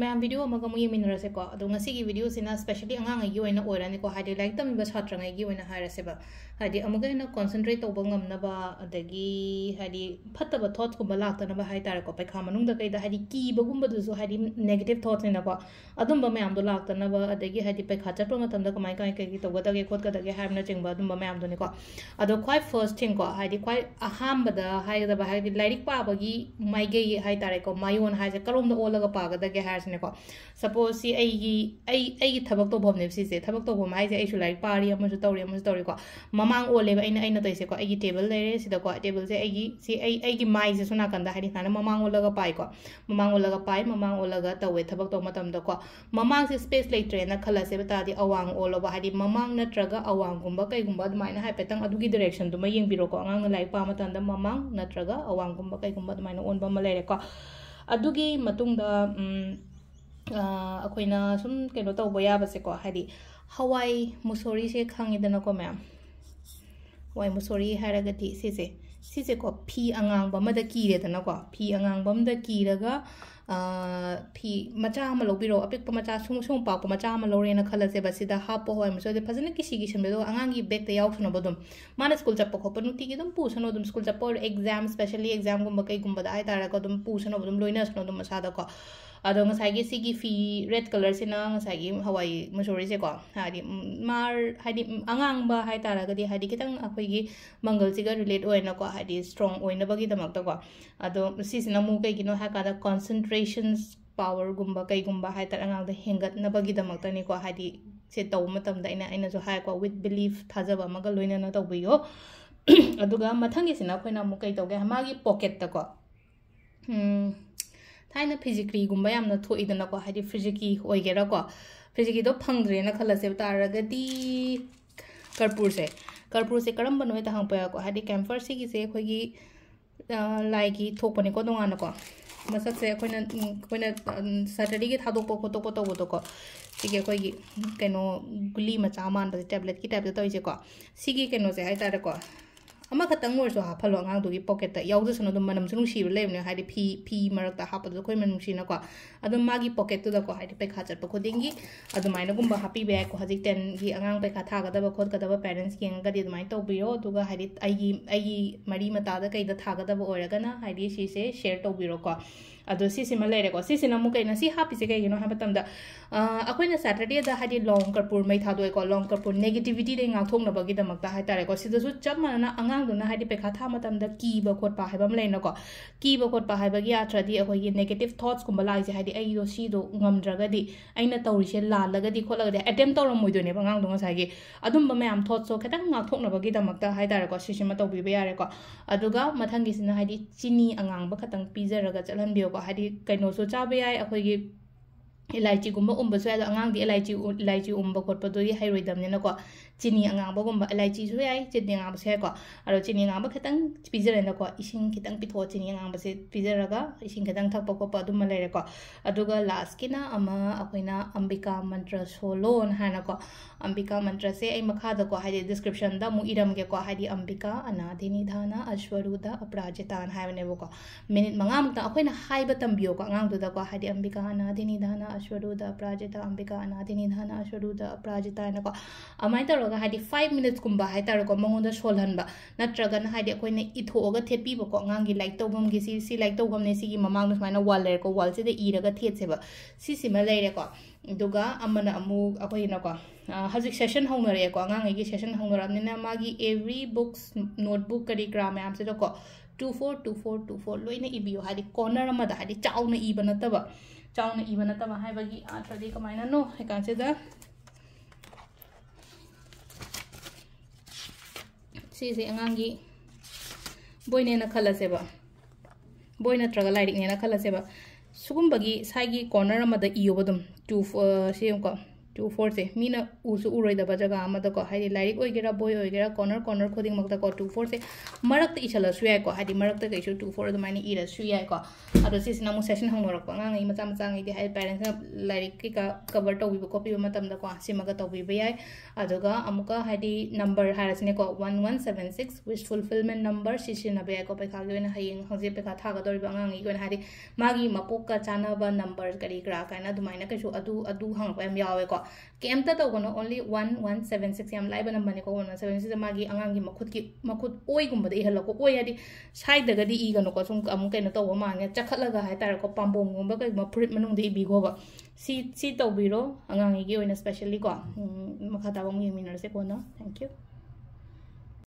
ꯃꯌꯥꯝ ꯚꯤꯗꯤꯑꯣ ꯑꯃꯒ ꯑꯃꯨꯛ ꯌꯦꯡꯃꯤꯟꯅꯔꯁꯦꯀꯣ ꯑꯗꯣ ꯉꯁꯤꯒꯤ ꯚꯤꯗꯤꯑꯣꯁꯤꯅ ꯁ꯭ꯄꯦꯁꯦꯂꯤ ꯑꯉꯥꯡꯉꯩꯒꯤ ꯑꯣꯏꯅ ꯑꯣꯏꯔꯅꯤꯀꯣ ꯍꯥꯏꯗꯤ ꯂꯥꯏꯔꯤꯛ ꯇꯝꯃꯤꯕ ꯁꯥꯇ꯭ꯔꯉꯩꯒꯤ ꯑꯣꯏꯅ ꯍꯥꯏꯔꯁꯦꯕ ꯍꯥꯏꯗꯤ ꯑꯃꯨꯛꯀ ꯍꯦꯟꯅ ꯀꯣꯟꯁꯦꯟꯇ꯭ꯔꯦꯠ ꯇꯧꯕ ꯉꯝꯅꯕ ꯑꯗꯒꯤ ꯍꯥꯏꯗꯤ ꯐꯠꯇꯕ ꯊꯣꯠꯀꯨꯝꯕ ꯂꯥꯛꯇꯅꯕ ꯍꯥꯏ ꯇꯥꯔꯦꯀꯣ ꯄꯩꯈꯥ ꯃꯅꯨꯡꯗ ꯀꯩꯗ ꯍꯥꯏꯗꯤ ꯀꯤꯕꯒꯨꯝꯕꯗꯨꯁꯨ ꯍꯥꯏꯗꯤ ꯅꯦꯒꯦꯇꯤꯞ ꯊꯣꯠꯁꯅꯤꯅꯀꯣ ꯑꯗꯨꯝꯕ ꯃꯌꯥꯝꯗꯣ ꯂꯥꯛꯇꯅꯕ ꯑꯗꯒꯤ ꯍꯥꯏꯗꯤ ꯄꯩꯈꯥ ꯆꯠꯄ ꯃꯇꯝꯗ ꯀꯃꯥꯏ ꯀꯃꯥꯏ ꯀꯩꯀꯩ ꯇꯧꯒꯗꯒꯦ ꯈꯣꯠꯀꯗꯒꯦ ꯍꯥꯏꯕꯅꯆꯤꯡꯕ ꯑꯗꯨꯝꯕ ꯃꯌꯥꯝꯗꯨꯅꯤꯀꯣ ꯑꯗꯣ ꯈ꯭ꯋꯥꯏ ꯐꯥꯔꯁ ꯊꯤꯡꯀꯣ ꯍꯥꯏꯗꯤ ꯈ꯭ꯋꯥꯏ ꯑꯍꯥꯟꯕꯗ ꯍꯥꯏꯒꯗꯕ ꯍꯥꯏꯗꯤ ꯂꯥꯏꯔꯤꯛ ꯄꯥꯕꯒꯤ ꯃꯥꯏꯒꯩ ꯍꯥꯏ ꯇꯥꯔꯦꯀꯣ ꯃꯥꯌꯣꯟ ꯍꯥꯏꯁꯦ ꯀꯔꯣꯝꯗ ꯑꯣꯜꯂꯒ ꯄꯥꯒꯗꯒꯦ ꯍꯥꯏꯔꯁꯤꯅ ꯍꯥꯏꯁꯤꯅꯀꯣ ꯁꯄꯣꯁ ꯁꯤ ꯑꯩꯒꯤ ꯑꯩ ꯑꯩꯒꯤ ꯊꯕꯛ ꯇꯧꯐꯝꯅꯦꯕ ꯁꯤꯁꯦ ꯊꯕꯛ ꯇꯧꯐꯝ ꯍꯥꯏꯁꯦ ꯑꯩꯁꯨ ꯂꯥꯏꯔꯤꯛ ꯄꯥꯔꯤ ꯑꯃꯁꯨ ꯇꯧꯔꯤ ꯑꯃꯁꯨ ꯇꯧꯔꯤꯀꯣ ꯃꯃꯥꯡ ꯑꯣꯜꯂꯦꯕ ꯑꯩꯅ ꯑꯩꯅ ꯇꯧꯔꯤꯁꯦꯀꯣ ꯑꯩꯒꯤ ꯇꯦꯕꯜ ꯂꯩꯔꯦ ꯁꯤꯗꯀꯣ ꯇꯦꯕꯜꯁꯦ ꯑꯩꯒꯤ ꯁꯤ ꯑꯩ ꯑꯩꯒꯤ ꯃꯥꯏꯁꯦ ꯁꯣꯝ ꯅꯥꯀꯟꯗ ꯍꯥꯏꯗꯤ ꯁꯨꯃꯥꯏꯅ ꯃꯃꯥꯡ ꯑꯣꯜꯂꯒ ꯄꯥꯏꯀꯣ ꯃꯃꯥꯡ ꯑꯣꯜꯂꯒ ꯄꯥꯏ ꯃꯃꯥꯡ ꯑꯣꯜꯂꯒ ꯇꯧꯋꯦ ꯊꯕꯛ ꯇꯧꯕ ꯃꯇꯝꯗꯀꯣ ꯃꯃꯥꯡꯁꯦ ꯁ꯭ꯄꯦꯁ ꯂꯩꯇ꯭ꯔꯦꯅ ꯈꯜꯂꯁꯦꯕ ꯇꯥꯔꯗꯤ ꯑꯋꯥꯡ ꯑꯣꯜꯂꯕ ꯍꯥꯏꯗꯤ ꯃꯃꯥꯡ ꯅꯠꯇ꯭ꯔꯒ ꯑꯋꯥꯡꯒꯨꯝꯕ ꯀꯩꯒꯨꯝꯕ ꯑꯗꯨꯃꯥꯏꯅ ꯍꯥꯏꯐꯦꯠꯇꯪ ꯑꯗꯨꯒꯤ ꯗꯤꯔꯦꯛꯁꯟꯗꯨꯃ ꯌꯦꯡꯕꯤꯔꯣꯀꯣ ꯑꯉꯥꯡꯅ ꯂꯥꯏꯔꯤꯛ ꯄꯥꯕ ꯃꯇꯝꯗ ꯃꯃꯥꯡ ꯅꯠꯇ꯭ꯔꯒ ꯑꯋꯥꯡꯒꯨꯝꯕ ꯀꯩꯒꯨꯝꯕ ꯑꯗꯨꯃꯥꯏꯅ ꯑꯣꯟꯕ ꯑꯃ ꯂꯩꯔꯦꯀꯣ ꯑꯗꯨꯒꯤ ꯃꯇꯨꯡꯗ ꯑꯩꯈꯣꯏꯅ ꯁꯨꯝ ꯀꯩꯅꯣ ꯇꯧꯕ ꯌꯥꯕꯁꯦꯀꯣ ꯍꯥꯏꯗꯤ ꯍꯋꯥꯏ ꯃꯨꯁꯣꯔꯤꯁꯦ ꯈꯪꯉꯤꯗꯅꯀꯣ ꯃꯌꯥꯝ ꯍꯋꯥꯏ ꯃꯨꯁꯣꯔꯤ ꯍꯥꯏꯔꯒꯗꯤ ꯁꯤꯁꯦ ꯁꯤꯁꯦꯀꯣ ꯐꯤ ꯑꯉꯥꯡꯕ ꯑꯃꯗ ꯀꯤꯔꯦꯗꯅꯀꯣ ꯐꯤ ꯑꯉꯥꯡꯕ ꯑꯃꯗ ꯀꯤꯔꯒ ꯐꯤ ꯃꯆꯥ ꯑꯃ ꯂꯧꯕꯤꯔꯣ ꯑꯄꯤꯛꯄ ꯃꯆꯥ ꯁꯨꯡ ꯁꯨꯡ ꯄꯥꯛꯄ ꯃꯆꯥ ꯑꯃ ꯂꯧꯔꯦꯅ ꯈꯜꯂꯁꯦꯕ ꯁꯤꯗ ꯍꯥꯞꯄ ꯍꯋꯥꯏ ꯃꯆꯨꯗꯤ ꯐꯖꯅ ꯀꯤꯁꯤ ꯀꯤꯁꯟꯕꯤꯗꯣ ꯑꯉꯥꯡꯒꯤ ꯕꯦꯒꯇ ꯌꯥꯎꯁꯅꯕ ꯑꯗꯨꯝ ꯃꯥꯅ ꯁ꯭ꯀꯨꯜ ꯆꯠꯄ ꯈꯣꯠꯄ ꯅꯨꯡꯇꯤꯒꯤ ꯑꯗꯨꯝ ꯄꯨꯁꯅꯨ ꯑꯗꯨꯝ ꯁ꯭ꯀꯨꯜ ꯆꯠꯄ ꯑꯣꯏꯔꯣ ꯑꯦꯛꯖꯥꯝ ꯁ꯭ꯄꯦꯁꯦꯜꯂꯤ ꯑꯦꯛꯖꯥꯝꯒꯨꯝꯕ ꯀꯩꯒꯨꯝꯕꯗ ꯍꯥꯏꯇꯥꯔꯒ ꯑꯗꯨꯝ ꯄꯨꯁꯅꯕ ꯑꯗꯨꯝ ꯂꯣꯏꯅꯁꯅꯨ ꯑꯗꯨꯝ ꯃꯁꯥꯗꯀꯣ ꯑꯗꯣ ꯉꯁꯥꯏꯒꯤ ꯁꯤꯒꯤ ꯐꯤ ꯔꯦꯗ ꯀꯂꯔꯁꯤꯅ ꯉꯁꯥꯏꯒꯤ ꯍꯋꯥꯏ ꯃꯁꯣꯔꯤꯁꯦꯀꯣ ꯍꯥꯏꯗꯤ ꯃꯥꯔ ꯍꯥꯏꯗꯤ ꯑꯉꯥꯡꯕ ꯍꯥꯏ ꯇꯥꯔꯒꯗꯤ ꯍꯥꯏꯗꯤ ꯈꯤꯇꯪ ꯑꯩꯈꯣꯏꯒꯤ ꯃꯪꯒꯜꯁꯤꯒ ꯔꯤꯂꯦꯠ ꯑꯣꯏꯅꯀꯣ ꯍꯥꯏꯗꯤ ꯁ꯭ꯇ꯭ꯔꯣꯡ ꯑꯣꯏꯅꯕꯒꯤꯗꯃꯛꯇꯀꯣ ꯑꯗꯣ ꯁꯤꯁꯤꯅ ꯑꯃꯨꯛ ꯀꯩꯒꯤꯅꯣ ꯍꯥꯏ ꯀꯥꯟꯗ ꯀꯣꯟꯁꯦꯟꯇ꯭ꯔꯦꯁꯟꯁ ꯄꯥꯋꯔꯒꯨꯝꯕ ꯀꯩꯒꯨꯝꯕ ꯍꯥꯏꯇꯥꯔꯦ ꯑꯉꯥꯡꯗ ꯍꯦꯟꯒꯠꯅꯕꯒꯤꯗꯃꯛꯇꯅꯤꯀꯣ ꯍꯥꯏꯗꯤ ꯁꯦ ꯇꯧꯕ ꯃꯇꯝꯗ ꯑꯩꯅ ꯑꯩꯅꯁꯨ ꯍꯥꯏꯀꯣ ꯋꯤꯠ ꯕꯤꯂꯤꯐ ꯊꯥꯖꯕ ꯑꯃꯒ ꯂꯣꯏꯅꯅ ꯇꯧꯕꯤꯌꯣ ꯑꯗꯨꯒ ꯃꯊꯪꯒꯤꯁꯤꯅ ꯑꯩꯈꯣꯏꯅ ꯑꯃꯨꯛ ꯀꯩ ꯇꯧꯒꯦ ꯃꯥꯒꯤ ꯄꯣꯀꯦꯠꯇꯀꯣ ꯊꯥꯏꯅ ꯐꯤꯖꯤꯀ꯭ꯔꯤꯒꯨꯝꯕ ꯌꯥꯝꯅ ꯊꯣꯛꯏꯗꯅꯀꯣ ꯍꯥꯏꯗꯤ ꯐꯤꯖꯤꯀꯤ ꯑꯣꯏꯒꯦꯔꯥꯀꯣ ꯐꯤꯖꯤꯀꯤꯗꯣ ꯐꯪꯗ꯭ꯔꯦꯅ ꯈꯜꯂꯁꯦꯕ ꯇꯥꯔꯒꯗꯤ ꯀꯔꯄꯨꯔꯁꯦ ꯀꯔꯄꯨꯔꯁꯦ ꯀꯔꯝꯕꯅꯣ ꯍꯦꯛꯇ ꯍꯪꯉꯛꯄ ꯌꯥꯏꯀꯣ ꯍꯥꯏꯗꯤ ꯀꯦꯝꯐꯔ ꯁꯤꯒꯤꯁꯦ ꯑꯩꯈꯣꯏꯒꯤ ꯂꯥꯏꯒꯤ ꯊꯣꯛꯄꯅꯦꯀꯣ ꯇꯣꯉꯥꯟꯅꯀꯣ ꯃꯁꯛꯁꯦ ꯑꯩꯈꯣꯏꯅ ꯑꯩꯈꯣꯏꯅ ꯁꯔꯖꯔꯤꯒꯤ ꯊꯥꯗꯣꯛꯄ ꯈꯣꯠꯇꯣꯛꯄ ꯇꯧꯕꯗꯣꯀꯣ ꯁꯤꯒꯤ ꯑꯩꯈꯣꯏꯒꯤ ꯀꯩꯅꯣ ꯒꯨꯂꯤ ꯃꯆꯥ ꯃꯥꯟꯕꯁꯦ ꯇꯦꯕ꯭ꯂꯦꯠꯀꯤ ꯇꯥꯏꯞꯇ ꯇꯧꯔꯤꯁꯦꯀꯣ ꯁꯤꯒꯤ ꯀꯩꯅꯣꯁꯦ ꯍꯥꯏꯇꯥꯔꯦꯀꯣ ꯑꯃꯈꯛꯇꯪ ꯑꯣꯏꯔꯁꯨ ꯍꯥꯞꯍꯜꯂꯣ ꯑꯉꯥꯡꯗꯨꯒꯤ ꯄꯣꯀꯦꯠꯇ ꯌꯥꯎꯖꯁꯅꯨ ꯑꯗꯨꯝ ꯃꯅꯝꯁꯨ ꯅꯨꯡꯁꯤꯕ ꯂꯩꯕꯅꯦ ꯍꯥꯏꯗꯤ ꯐꯤ ꯐꯤ ꯃꯔꯛꯇ ꯍꯥꯞꯄꯗꯁꯨ ꯑꯩꯈꯣꯏ ꯃꯅꯨꯡꯁꯤꯅꯀꯣ ꯑꯗꯨꯝ ꯃꯥꯒꯤ ꯄꯣꯀꯦꯠꯇꯨꯗꯀꯣ ꯍꯥꯏꯗꯤ ꯄꯩꯈꯥ ꯆꯠꯄ ꯈꯨꯗꯤꯡꯒꯤ ꯑꯗꯨꯃꯥꯏꯅꯒꯨꯝꯕ ꯍꯥꯞꯄꯤꯕ ꯌꯥꯏꯀꯣ ꯍꯧꯖꯤꯛ ꯇꯦꯟꯒꯤ ꯑꯉꯥꯡ ꯄꯩꯈꯥ ꯊꯥꯒꯗꯕ ꯈꯣꯠꯀꯗꯕ ꯄꯦꯔꯦꯟꯁ ꯌꯦꯡꯉꯒꯗꯤ ꯑꯗꯨꯃꯥꯏꯅ ꯇꯧꯕꯤꯌꯣ ꯑꯗꯨꯒ ꯍꯥꯏꯗꯤ ꯑꯩꯒꯤ ꯑꯩꯒꯤ ꯃꯔꯤ ꯃꯇꯥꯗ ꯀꯩꯗ ꯊꯥꯒꯗꯕ ꯑꯣꯏꯔꯒꯅ ꯍꯥꯏꯗꯤ ꯁꯤꯁꯦ ꯁꯦꯌꯔ ꯇꯧꯕꯤꯔꯣꯀꯣ ꯑꯗꯣ ꯁꯤꯁꯤꯃ ꯂꯩꯔꯦꯀꯣ ꯁꯤꯁꯤꯅ ꯑꯃꯨꯛ ꯀꯩꯅꯣ ꯁꯤ ꯍꯥꯞꯄꯤꯁꯦ ꯀꯩꯒꯤꯅꯣ ꯍꯥꯏꯕ ꯃꯇꯝꯗ ꯑꯩꯈꯣꯏꯅ ꯁꯦꯇꯔꯗꯦꯗ ꯍꯥꯏꯗꯤ ꯂꯣꯡ ꯀꯔꯄꯨꯔ ꯃꯩ ꯊꯥꯗꯣꯛꯑꯦꯀꯣ ꯂꯣꯡ ꯀꯔꯄꯨꯔ ꯅꯦꯒꯦꯇꯤꯕꯤꯇꯤꯗꯒꯤ ꯉꯥꯛꯊꯣꯛꯅꯕꯒꯤꯗꯃꯛꯇ ꯍꯥꯏꯇꯥꯔꯦꯀꯣ ꯁꯤꯗꯁꯨ ꯆꯞ ꯃꯥꯟꯅꯅ ꯑꯉꯥꯡ ꯑꯉꯥꯡꯗꯨꯅ ꯍꯥꯏꯗꯤ ꯄꯩꯈꯥ ꯊꯥ ꯃꯇꯝꯗ ꯀꯤꯕ ꯈꯣꯠꯄ ꯍꯥꯏꯕ ꯑꯃ ꯂꯩꯅꯀꯣ ꯀꯤꯕ ꯈꯣꯠꯄ ꯍꯥꯏꯕꯒꯤ ꯑꯥꯊ꯭ꯔꯗꯤ ꯑꯩꯈꯣꯏꯒꯤ ꯅꯦꯒꯦꯇꯤꯞ ꯊꯣꯠꯁꯀꯨꯝꯕ ꯂꯥꯛꯏꯁꯦ ꯍꯥꯏꯗꯤ ꯑꯩꯗꯣ ꯁꯤꯗꯣ ꯉꯝꯗ꯭ꯔꯒꯗꯤ ꯑꯩꯅ ꯇꯧꯔꯤꯁꯦ ꯂꯥꯜꯂꯒꯗꯤ ꯈꯣꯠꯂꯒꯗꯤ ꯑꯦꯇꯦꯝ ꯇꯧꯔꯝꯃꯣꯏꯗꯣꯏꯅꯦꯕ ꯑꯉꯥꯡꯗꯣ ꯉꯁꯥꯏꯒꯤ ꯑꯗꯨꯝꯕ ꯃꯌꯥꯝ ꯊꯣꯠꯁꯨ ꯈꯤꯇꯪ ꯉꯥꯛꯊꯣꯛꯅꯕꯒꯤꯗꯃꯛꯇ ꯍꯥꯏꯇꯥꯔꯦꯀꯣ ꯁꯤꯁꯤꯃ ꯇꯧꯕꯤꯕ ꯌꯥꯔꯦꯀꯣ ꯑꯗꯨꯒ ꯃꯊꯪꯒꯤꯁꯤꯅ ꯍꯥꯏꯗꯤ ꯆꯤꯅꯤ ꯑꯉꯥꯡꯕ ꯈꯇꯪ ꯄꯤꯖꯔꯒ ꯆꯠꯍꯟꯕꯤꯌꯣꯀꯣ ꯍꯥꯏꯗꯤ ꯀꯩꯅꯣꯁꯨ ꯆꯥꯕ ꯌꯥꯏ ꯑꯩꯈꯣꯏꯒꯤ ꯏꯂꯥꯏꯆꯤꯒꯨꯝꯕ ꯎꯝꯕꯁꯨ ꯌꯥꯏ ꯑꯗꯣ ꯑꯉꯥꯡꯗꯤ ꯏꯂꯥꯏꯆꯤ ꯏꯂꯥꯏꯆꯤ ꯎꯝꯕ ꯈꯣꯠꯄꯗꯨꯗꯤ ꯍꯩꯔꯣꯏꯗꯕꯅꯤꯅꯀꯣ ꯆꯤꯅꯤ ꯑꯉꯥꯡꯕꯒꯨꯝꯕ ꯏꯂꯥꯏꯆꯤꯁꯨ ꯌꯥꯏ ꯆꯤꯅꯤ ꯑꯉꯥꯡꯕꯁꯨ ꯌꯥꯏꯀꯣ ꯑꯗꯣ ꯆꯤꯅꯤ ꯑꯉꯥꯡꯕ ꯈꯤꯇꯪ ꯄꯤꯖꯔꯦꯅꯀꯣ ꯏꯁꯤꯡ khitang pitho chini ang base pizaraga ising khitang thakpa ko pa dum lere ko aduga last kina ama akoina ambika mantra solon hana ko ambika mantra se ai makha da ko haide description da mu iram ge ko haide ambika anadini dhana ashwaruda aprajitan haine bo ko minute mangam ta akoina haiba tambiyo ko ngang du da ko haide ambika anadini dhana ashwaruda aprajita ambika anadini dhana ashwaruda aprajita na ko amai ta ro ꯇꯧꯔꯒ ꯍꯥꯏꯗꯤ five ꯃꯤꯅꯠꯁꯀꯨꯝꯕ ꯍꯥꯏꯇꯥꯔꯦꯀꯣ ꯃꯉꯣꯟꯗ ꯁꯣꯜꯍꯟꯕ ꯅꯠꯇ꯭ꯔꯒꯅ ꯍꯥꯏꯗꯤ ꯑꯩꯈꯣꯏꯅ ꯏꯊꯣꯛꯑꯒ ꯊꯦꯠꯄꯤꯕꯀꯣ ꯑꯉꯥꯡꯒꯤ ꯂꯥꯏꯔꯤꯛ ꯇꯧꯐꯝꯒꯤ ꯁꯤ ꯁꯤ ꯂꯥꯏꯔꯤꯛ ꯇꯧꯐꯝꯅꯦ ꯁꯤꯒꯤ ꯃꯃꯥꯡꯗ ꯁꯨꯃꯥꯏꯅ ꯋꯥꯜ ꯂꯩꯔꯦꯀꯣ ꯋꯥꯜꯁꯤꯗ ꯏꯔꯒ ꯊꯦꯠꯁꯦꯕ ꯁꯤꯁꯤꯃ ꯂꯩꯔꯦꯀꯣ ꯑꯗꯨꯒ ꯑꯃꯅ ꯑꯃꯨꯛ ꯑꯩꯈꯣꯏꯅꯀꯣ ꯍꯧꯖꯤꯛ ꯁꯦꯁꯟ ꯍꯧꯅꯔꯛꯑꯦꯀꯣ ꯑꯉꯥꯡꯉꯩꯒꯤ ꯁꯦꯁꯟ ꯍꯧꯅꯔꯛꯑꯕꯅꯤꯅ ꯃꯥꯒꯤ ꯑꯦꯕ꯭ꯔꯤ ꯕꯨꯛꯁ ꯅꯣꯠꯕꯨꯛ ꯀꯔꯤ ꯀꯔꯥ ꯃꯌꯥꯝꯁꯤꯗꯀꯣ two four two four two four ꯂꯣꯏꯅ ꯏꯕꯤꯌꯨ ꯍꯥꯏꯗꯤ ꯀꯣꯔꯅꯔ ꯑꯃꯗ ꯍꯥꯏꯗꯤ ꯆꯥꯎꯅ ꯏꯕ ꯅꯠꯇꯕ ꯆꯥꯎꯅ ꯏꯕ ꯅꯠꯇꯕ ꯍꯥꯏꯕꯒꯤ ꯑꯥꯔꯊꯗꯤ ꯀꯃꯥꯏꯅꯅꯣ ꯍꯥꯏꯀꯥꯟꯁꯤꯗ ꯁꯤꯁꯦ ꯑꯉꯥꯡꯒꯤ ꯕꯣꯏꯅꯦꯅ ꯈꯜꯂꯁꯦꯕ ꯕꯣꯏ ꯅꯠꯇ꯭ꯔꯒ ꯂꯥꯏꯔꯤꯛꯅꯦꯅ ꯈꯜꯂꯁꯦꯕ ꯁꯨꯒꯨꯝꯕꯒꯤ ꯁꯥꯏꯒꯤ ꯀꯣꯔꯅꯔ ꯑꯃꯗ ꯏꯌꯣꯕ ꯑꯗꯨꯝ ꯇꯨ ꯁꯤ ꯑꯃꯨꯛꯀ टू फोर से मीन उब जगहको लाइक होगा बोय होगा कॉनर कॉनर खुद को टू फोर से मरक्त इछल सूको मरक्त कई टू फोर अदमान इर सूको अदा मुसेसन हमरक आगे मचा मचादे पेरेंट्स लाइक कई का कवर तौब कॉपीबाको सिमग तौब है अमुक है नंबर है को one one seven six wish fulfilment number सिनाको पैखा की हयें हजे पैखा थागदरी आगे है मांग मपोक चाब नंबर कई क्या कहना कई हाँ पैम တော့ kem ta to gono only 1176 yam live number ne ko 1176 ma gi angang gi makhut ki makhut oi gum de hello ko oi yadi sai daga di i gono ko sum amu kai na to ma nge chakhat laga hai tar ko pambom gum ba kai ma prit manung de bi go ba si si to bi ro angang gi oi na specially ko makha ta bang yemi na se ko no thank you